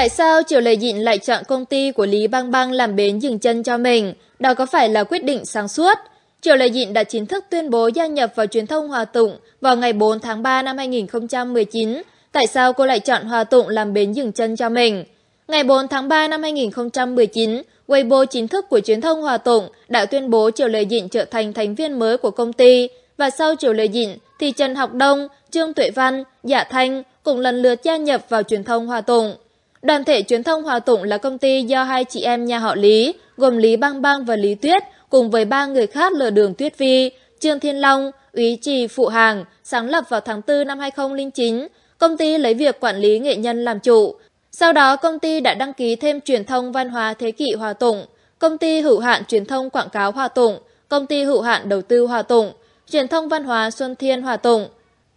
Tại sao Triều Lê Dịn lại chọn công ty của Lý Bang Bang làm bến dừng chân cho mình? Đó có phải là quyết định sáng suốt? Triều Lê Dịn đã chính thức tuyên bố gia nhập vào truyền thông Hòa Tụng vào ngày 4 tháng 3 năm 2019. Tại sao cô lại chọn Hòa Tụng làm bến dừng chân cho mình? Ngày 4 tháng 3 năm 2019, Weibo chính thức của truyền thông Hòa Tụng đã tuyên bố Triều Lê Dịn trở thành thành viên mới của công ty và sau Triều Lê Dịn thì Trần Học Đông, Trương Tuệ Văn, Dạ Thanh cũng lần lượt gia nhập vào truyền thông Hòa Tụng. Đoàn thể truyền thông Hòa Tụng là công ty do hai chị em nhà họ Lý, gồm Lý Bang Bang và Lý Tuyết, cùng với ba người khác lừa đường Tuyết Vi, Trương Thiên Long, Úy Trì Phụ Hàng, sáng lập vào tháng 4 năm 2009. Công ty lấy việc quản lý nghệ nhân làm chủ. Sau đó, công ty đã đăng ký thêm truyền thông văn hóa thế kỷ Hòa Tụng, công ty hữu hạn truyền thông quảng cáo Hòa Tụng, công ty hữu hạn đầu tư Hòa Tụng, truyền thông văn hóa Xuân Thiên Hòa Tụng.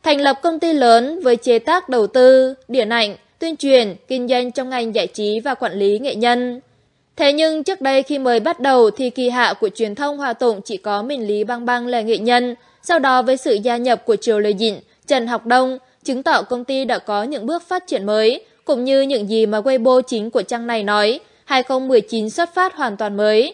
Thành lập công ty lớn với chế tác đầu tư, điện ảnh, tuyên truyền, kinh doanh trong ngành giải trí và quản lý nghệ nhân. Thế nhưng trước đây khi mới bắt đầu thì kỳ hạ của truyền thông Hòa Tụng chỉ có mình Lý băng băng là nghệ nhân, sau đó với sự gia nhập của Triều Lê Dịnh, Trần Học Đông, chứng tỏ công ty đã có những bước phát triển mới, cũng như những gì mà Weibo chính của trang này nói, 2019 xuất phát hoàn toàn mới.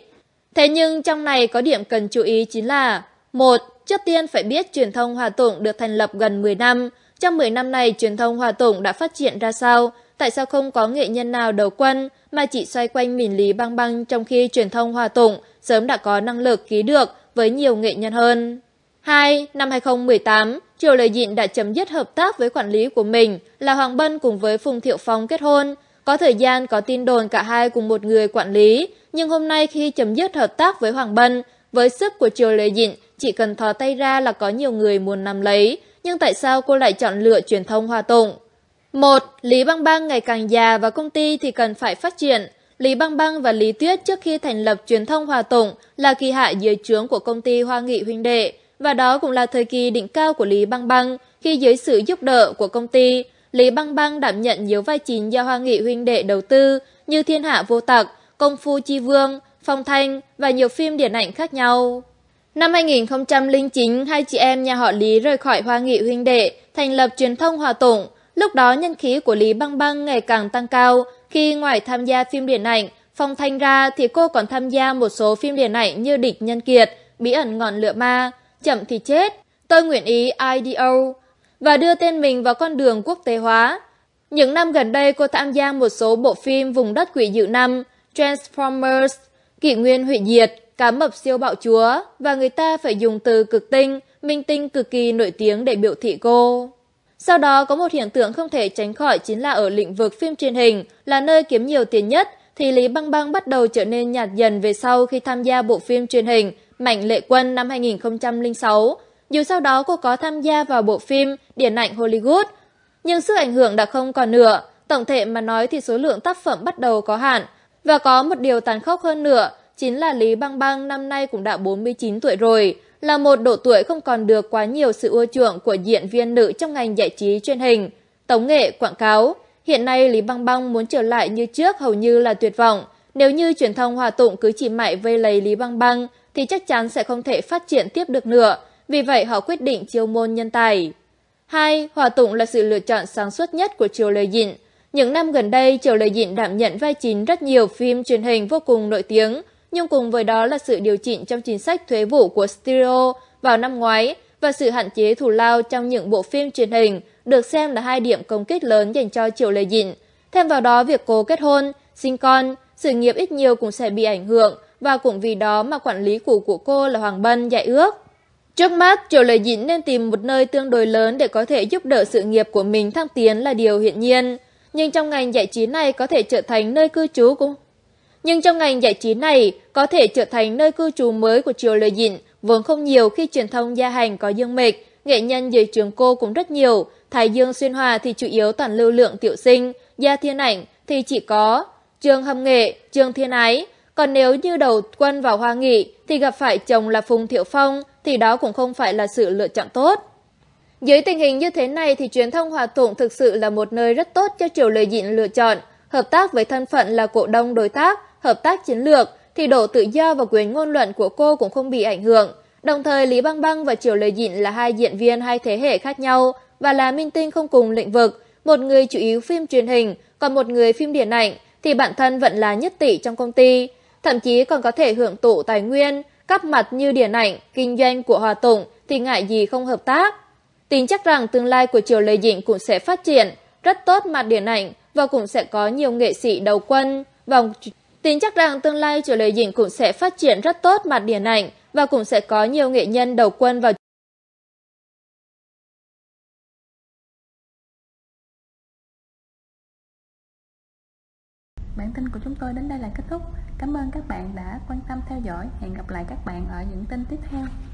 Thế nhưng trong này có điểm cần chú ý chính là một Trước tiên phải biết truyền thông Hòa Tụng được thành lập gần 10 năm, trong 10 năm này, truyền thông Hòa Tổng đã phát triển ra sao? Tại sao không có nghệ nhân nào đầu quân mà chỉ xoay quanh mỉn lý băng băng trong khi truyền thông Hòa Tổng sớm đã có năng lực ký được với nhiều nghệ nhân hơn? 2. Năm 2018, Triều Lời Dịn đã chấm dứt hợp tác với quản lý của mình là Hoàng Bân cùng với Phùng Thiệu Phong kết hôn. Có thời gian có tin đồn cả hai cùng một người quản lý, nhưng hôm nay khi chấm dứt hợp tác với Hoàng Bân, với sức của Triều Lời Dịn chỉ cần thò tay ra là có nhiều người muốn nắm lấy, nhưng tại sao cô lại chọn lựa truyền thông Hoa Tụng Một, Lý Băng Băng ngày càng già và công ty thì cần phải phát triển. Lý Băng Băng và Lý Tuyết trước khi thành lập truyền thông Hoa Tụng là kỳ hạ dưới trướng của công ty Hoa Nghị Huynh Đệ, và đó cũng là thời kỳ đỉnh cao của Lý Băng Băng khi dưới sự giúp đỡ của công ty, Lý Băng Băng đảm nhận nhiều vai chính do Hoa Nghị Huynh Đệ đầu tư như Thiên Hạ Vô Tặc, Công Phu Chi Vương, Phong Thanh và nhiều phim điện ảnh khác nhau. Năm 2009, hai chị em nhà họ Lý rời khỏi Hoa Nghị huynh đệ, thành lập truyền thông Hòa Tụng. Lúc đó nhân khí của Lý Băng Băng ngày càng tăng cao, khi ngoài tham gia phim điện ảnh, Phong Thanh ra thì cô còn tham gia một số phim điện ảnh như Địch Nhân Kiệt, Bí ẩn ngọn lửa ma, Chậm thì chết, Tôi nguyện ý IDO và đưa tên mình vào con đường quốc tế hóa. Những năm gần đây cô tham gia một số bộ phim Vùng đất quỷ dữ năm, Transformers, Kỷ nguyên hủy diệt, cá mập siêu bạo chúa và người ta phải dùng từ cực tinh, minh tinh cực kỳ nổi tiếng để biểu thị cô. Sau đó có một hiện tượng không thể tránh khỏi chính là ở lĩnh vực phim truyền hình là nơi kiếm nhiều tiền nhất thì Lý Băng Băng bắt đầu trở nên nhạt dần về sau khi tham gia bộ phim truyền hình Mạnh Lệ Quân năm 2006. Dù sau đó cô có tham gia vào bộ phim Điển ảnh Hollywood, nhưng sức ảnh hưởng đã không còn nữa. Tổng thể mà nói thì số lượng tác phẩm bắt đầu có hạn. Và có một điều tàn khốc hơn nữa chính là Lý Bang Bang năm nay cũng đã 49 tuổi rồi, là một độ tuổi không còn được quá nhiều sự ưa chuộng của diễn viên nữ trong ngành giải trí truyền hình, tống nghệ, quảng cáo. Hiện nay Lý Bang Bang muốn trở lại như trước hầu như là tuyệt vọng. Nếu như truyền thông hòa tụng cứ chỉ mãi vây lấy Lý Bang Bang thì chắc chắn sẽ không thể phát triển tiếp được nữa. Vì vậy họ quyết định chiêu môn nhân tài. hai Hòa tụng là sự lựa chọn sáng suốt nhất của Triều Lê Dịnh. Những năm gần đây, Triều Lê Dịnh đảm nhận vai chính rất nhiều phim truyền hình vô cùng nổi tiếng, nhưng cùng với đó là sự điều chỉnh trong chính sách thuế vụ của Stereo vào năm ngoái và sự hạn chế thù lao trong những bộ phim truyền hình được xem là hai điểm công kích lớn dành cho Triệu Lê Dịnh. Thêm vào đó, việc cô kết hôn, sinh con, sự nghiệp ít nhiều cũng sẽ bị ảnh hưởng và cũng vì đó mà quản lý cũ của cô là Hoàng Bân dạy ước. Trước mắt, Triệu Lê Dĩnh nên tìm một nơi tương đối lớn để có thể giúp đỡ sự nghiệp của mình thăng tiến là điều hiển nhiên. Nhưng trong ngành giải trí này có thể trở thành nơi cư trú cũng nhưng trong ngành giải trí này có thể trở thành nơi cư trú mới của Triều lời Dịn, vốn không nhiều khi truyền thông gia hành có dương mệt, nghệ nhân dưới trường cô cũng rất nhiều, Thái Dương Xuyên Hòa thì chủ yếu toàn lưu lượng tiểu sinh, gia thiên ảnh thì chỉ có trường Hâm Nghệ, trường Thiên Ái, còn nếu như đầu quân vào Hoa Nghị thì gặp phải chồng là Phùng Thiệu Phong thì đó cũng không phải là sự lựa chọn tốt. Dưới tình hình như thế này thì truyền thông Hòa Tụng thực sự là một nơi rất tốt cho Triều lời Dịn lựa chọn, hợp tác với thân phận là cổ đông đối tác hợp tác chiến lược, thì độ tự do và quyền ngôn luận của cô cũng không bị ảnh hưởng. Đồng thời Lý Băng Băng và Triều lời Dịn là hai diễn viên hai thế hệ khác nhau và là minh tinh không cùng lĩnh vực, một người chủ yếu phim truyền hình, còn một người phim điện ảnh thì bản thân vẫn là nhất tỷ trong công ty, thậm chí còn có thể hưởng tụ tài nguyên, cắp mặt như điện ảnh, kinh doanh của Hòa Tùng thì ngại gì không hợp tác. Tin chắc rằng tương lai của Triều lời Dịnh cũng sẽ phát triển rất tốt mặt điện ảnh và cũng sẽ có nhiều nghệ sĩ đầu quân vào Tin chắc rằng tương lai chủ lệ dĩnh cũng sẽ phát triển rất tốt mặt điện ảnh và cũng sẽ có nhiều nghệ nhân đầu quân vào Bản tin của chúng tôi đến đây là kết thúc. Cảm ơn các bạn đã quan tâm theo dõi. Hẹn gặp lại các bạn ở những tin tiếp theo.